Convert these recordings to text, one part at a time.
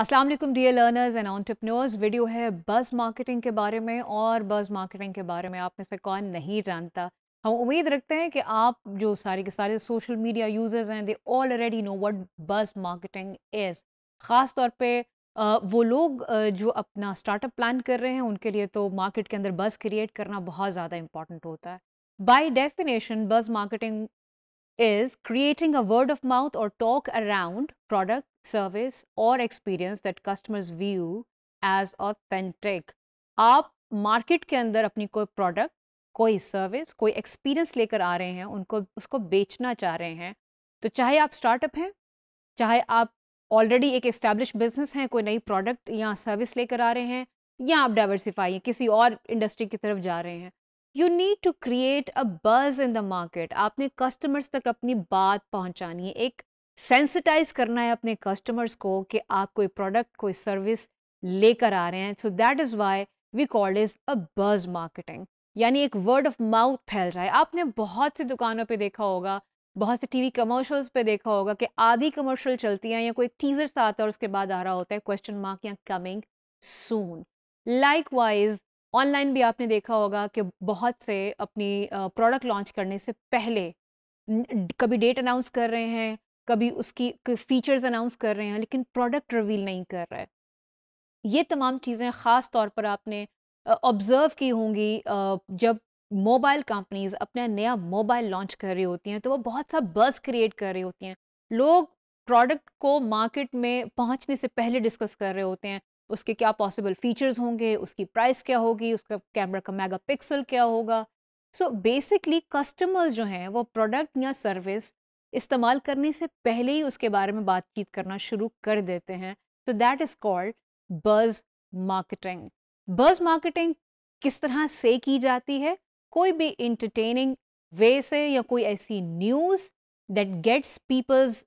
अस्सलाम वालेकुम dear learners and entrepreneurs video है बज़ मार्केटिंग के बारे में और बज़ मार्केटिंग के बारे में आप में से कौन नहीं जानता हम उम्मीद रखते हैं कि आप जो सारे के सारे सोशल मीडिया यूज़र्स हैं they already know what buzz marketing is ख़ास तौर पे वो लोग जो अपना स्टार्टअप प्लान कर रहे हैं उनके लिए तो मार्केट के अंदर बस क्रिएट करना बहुत ज़्यादा इंपॉर्टेंट होता है by definition buzz marketing is creating a word of mouth और talk around product service or experience that customers view as authentic. आप market के अंदर अपनी कोई product, कोई service, कोई experience लेकर आ रहे हैं उनको उसको बेचना चाह रहे हैं तो चाहे आप startup हैं चाहे आप ऑलरेडी एक इस्टेब्लिश बिजनेस हैं कोई नई प्रोडक्ट या सर्विस लेकर आ रहे हैं या आप डाइवर्सिफाई हैं किसी और इंडस्ट्री की तरफ जा रहे हैं you need to create a buzz in the market आपने कस्टमर्स तक अपनी बात पहुंचानी है एक सेंसिटाइज करना है अपने कस्टमर्स को कि आप कोई प्रोडक्ट कोई सर्विस लेकर आ रहे हैं so that is why we called is a buzz marketing यानी एक वर्ड ऑफ माउथ फैल रहा है आपने बहुत सी दुकानों पे देखा होगा बहुत से टीवी कमर्शियल्स पे देखा होगा कि आधी कमर्शियल चलती है या कोई टीजर सा आता है और उसके बाद आ रहा होता है क्वेश्चन मार्क या coming soon likewise online भी आपने देखा होगा कि बहुत से अपनी प्रोडक्ट लॉन्च करने से पहले कभी डेट अनाउंस कर रहे हैं कभी उसकी फ़ीचर्स अनाउंस कर रहे हैं लेकिन प्रोडक्ट रिवील नहीं कर रहा है ये तमाम चीज़ें ख़ास तौर पर आपने ऑब्ज़र्व की होंगी जब मोबाइल कंपनीज अपना नया मोबाइल लॉन्च कर रही होती हैं तो वो बहुत सा बस क्रिएट कर रही होती हैं लोग प्रोडक्ट को मार्केट में पहुंचने से पहले डिस्कस कर रहे होते हैं उसके क्या पॉसिबल फीचर्स होंगे उसकी प्राइस क्या होगी उसका कैमरा का मेगा पिक्सल क्या होगा सो बेसिकली कस्टमर्स जो हैं वो प्रोडक्ट या सर्विस इस्तेमाल करने से पहले ही उसके बारे में बातचीत करना शुरू कर देते हैं तो that is called buzz marketing buzz marketing किस तरह से की जाती है कोई भी इंटरटेनिंग वे से या कोई ऐसी news that gets people's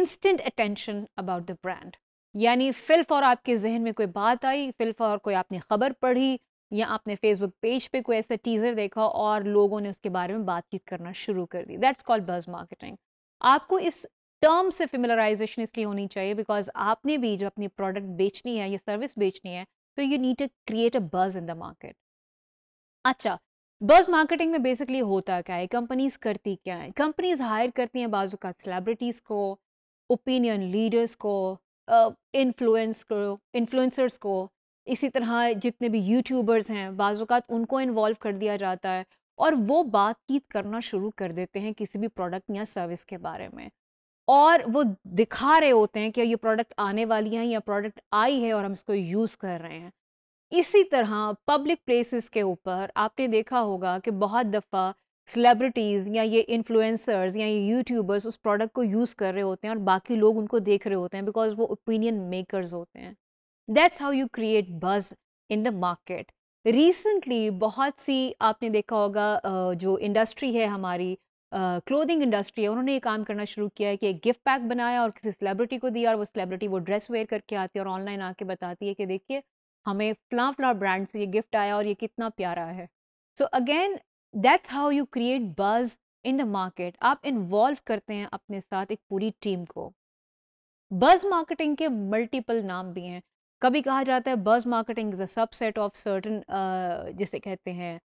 instant attention about the brand यानी फिल्फ और आपके जहन में कोई बात आई फिल्फ और कोई आपने ख़बर पढ़ी या आपने फेसबुक पेज पे कोई ऐसा टीज़र देखा और लोगों ने उसके बारे में बातचीत करना शुरू कर दी दैट्स कॉल्ड बज मार्केटिंग आपको इस टर्म से फिमिलराइजेशन इसलिए होनी चाहिए बिकॉज आपने भी जब अपनी प्रोडक्ट बेचनी है या सर्विस बेचनी है तो you need to create a buzz in the market अच्छा बज मार्केटिंग में बेसिकली होता क्या है कंपनीज करती क्या है कंपनीज हायर करती हैं बाजू का सेलिब्रिटीज़ को ओपिनियन लीडर्स को इन्फ्लुएंस को इन्फ्लुएंसर्स को इसी तरह जितने भी यूट्यूबर्स हैं बाज़ात उनको इन्वॉल्व कर दिया जाता है और वो बातचीत करना शुरू कर देते हैं किसी भी प्रोडक्ट या सर्विस के बारे में और वो दिखा रहे होते हैं कि ये प्रोडक्ट आने वाली हैं या प्रोडक्ट आई है और हम इसको यूज़ कर रहे हैं इसी तरह पब्लिक प्लेसेस के ऊपर आपने देखा होगा कि बहुत दफ़ा सेलेब्रिटीज़ या ये इन्फ्लुएंसर्स या ये यूट्यूबर्स उस प्रोडक्ट को यूज़ कर रहे होते हैं और बाकी लोग उनको देख रहे होते हैं बिकॉज वो ओपिनियन मेकर्स होते हैं that's how you create buzz in the market recently बहुत सी आपने देखा होगा जो इंडस्ट्री है हमारी क्लोथिंग इंडस्ट्री है उन्होंने ये काम करना शुरू किया है कि एक गिफ्ट पैक बनाया और किसी सेलिब्रिटी को दिया और वो सेलिब्रिटी वो ड्रेस वेयर करके आती है और ऑनलाइन आके बताती है कि देखिए हमें फ्ला फ्ला ब्रांड से ये गिफ्ट आया और ये कितना प्यारा है so again that's how you create buzz in the market आप इन्वॉल्व करते हैं अपने साथ एक पूरी टीम को बज़ मार्केटिंग के मल्टीपल नाम भी हैं कभी कहा जाता है buzz marketing is a subset of certain जिसे कहते हैं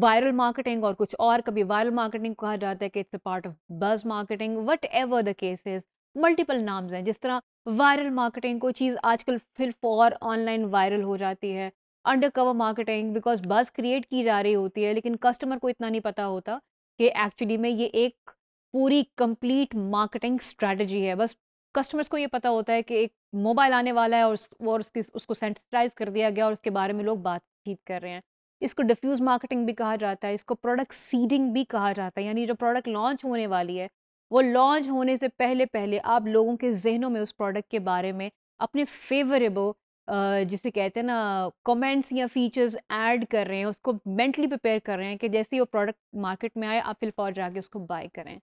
वायरल uh, मार्केटिंग और कुछ और कभी वायरल मार्केटिंग कहा जाता है कि it's a part of buzz marketing whatever the cases multiple नाम्स हैं जिस तरह वायरल मार्केटिंग कोई चीज़ आजकल फिल फॉर ऑनलाइन वायरल हो जाती है under cover marketing because buzz create की जा रही होती है लेकिन कस्टमर को इतना नहीं पता होता कि एक्चुअली में ये एक पूरी कंप्लीट मार्केटिंग स्ट्रेटजी है बस कस्टमर्स को ये पता होता है कि एक मोबाइल आने वाला है और उस, और उसकी उसको सेंसिटाइज कर दिया गया और उसके बारे में लोग बातचीत कर रहे हैं इसको डिफ्यूज़ मार्केटिंग भी कहा जाता है इसको प्रोडक्ट सीडिंग भी कहा जाता है यानी जो प्रोडक्ट लॉन्च होने वाली है वो लॉन्च होने से पहले पहले आप लोगों के जहनों में उस प्रोडक्ट के बारे में अपने फेवरेबल जिसे कहते हैं ना कमेंट्स या फीचर्स ऐड कर रहे हैं उसको मेंटली प्रिपेयर कर रहे हैं कि जैसे ही वो प्रोडक्ट मार्केट में आए आप फिल फॉर जाके उसको बाय करें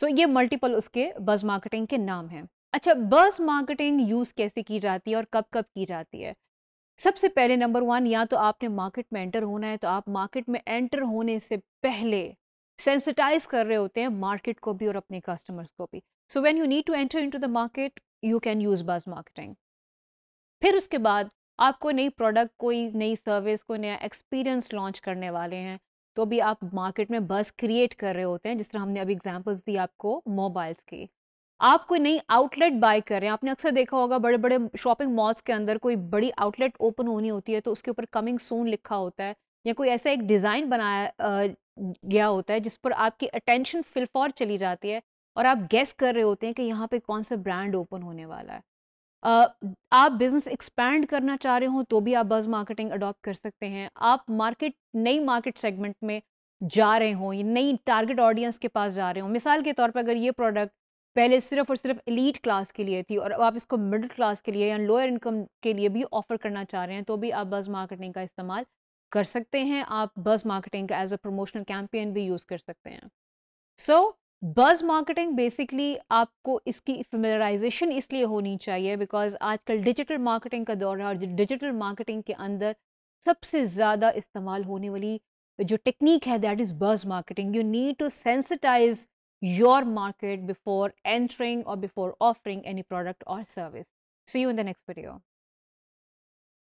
सो so, ये मल्टीपल उसके बज़ मार्केटिंग के नाम हैं अच्छा बस मार्केटिंग यूज़ कैसे की जाती है और कब कब की जाती है सबसे पहले नंबर वन या तो आपने मार्केट में एंटर होना है तो आप मार्केट में एंटर होने से पहले सेंसिटाइज कर रहे होते हैं मार्केट को भी और अपने कस्टमर्स को भी so when you need to enter into the market you can use buzz marketing फिर उसके बाद आप कोई नई प्रोडक्ट कोई नई सर्विस कोई नया एक्सपीरियंस लॉन्च करने वाले हैं तो भी आप मार्केट में बस क्रिएट कर रहे होते हैं जिस तरह हमने अभी एग्जाम्पल्स दी आपको मोबाइल्स की आप कोई नई आउटलेट बाय कर रहे हैं आपने अक्सर देखा होगा बड़े बड़े शॉपिंग मॉल्स के अंदर कोई बड़ी आउटलेट ओपन होनी होती है तो उसके ऊपर कमिंग सोन लिखा होता है या कोई ऐसा एक डिज़ाइन बनाया गया होता है जिस पर आपकी अटेंशन फिलफॉर चली जाती है और आप गेस कर रहे होते हैं कि यहाँ पे कौन सा ब्रांड ओपन होने वाला है Uh, आप बिज़नेस एक्सपैंड करना चाह रहे हो तो भी आप बज़ मार्केटिंग अडॉप्ट कर सकते हैं आप मार्केट नई मार्केट सेगमेंट में जा रहे हो नई टारगेट ऑडियंस के पास जा रहे हो मिसाल के तौर पर अगर ये प्रोडक्ट पहले सिर्फ और सिर्फ एलीट क्लास के लिए थी और अब आप इसको मिडिल क्लास के लिए या लोअर इनकम के लिए भी ऑफर करना चाह रहे हैं तो भी आप बस मार्केटिंग का इस्तेमाल कर सकते हैं आप बस मार्केटिंग का एज अ प्रमोशनल कैंपेन भी यूज़ कर सकते हैं सो बस मार्केटिंग बेसिकली आपको इसकी फेमिलराइजेशन इसलिए होनी चाहिए बिकॉज आजकल डिजिटल मार्केटिंग का दौर है और डिजिटल मार्केटिंग के अंदर सबसे ज़्यादा इस्तेमाल होने वाली जो टेक्निक है that is buzz marketing you need to sensitise your market before entering or before offering any product or service. See you in the next video.